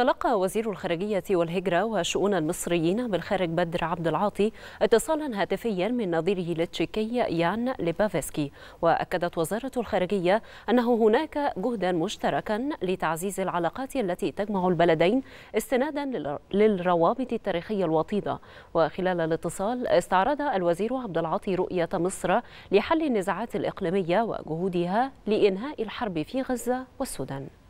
تلقى وزير الخارجية والهجرة وشؤون المصريين بالخارج بدر عبد العاطي اتصالا هاتفيا من نظيره التشيكي يان ليبافسكي وأكدت وزارة الخارجية أنه هناك جهدا مشتركا لتعزيز العلاقات التي تجمع البلدين استنادا للروابط التاريخية الوطيدة وخلال الاتصال استعرض الوزير عبد العاطي رؤية مصر لحل النزاعات الإقليمية وجهودها لإنهاء الحرب في غزة والسودان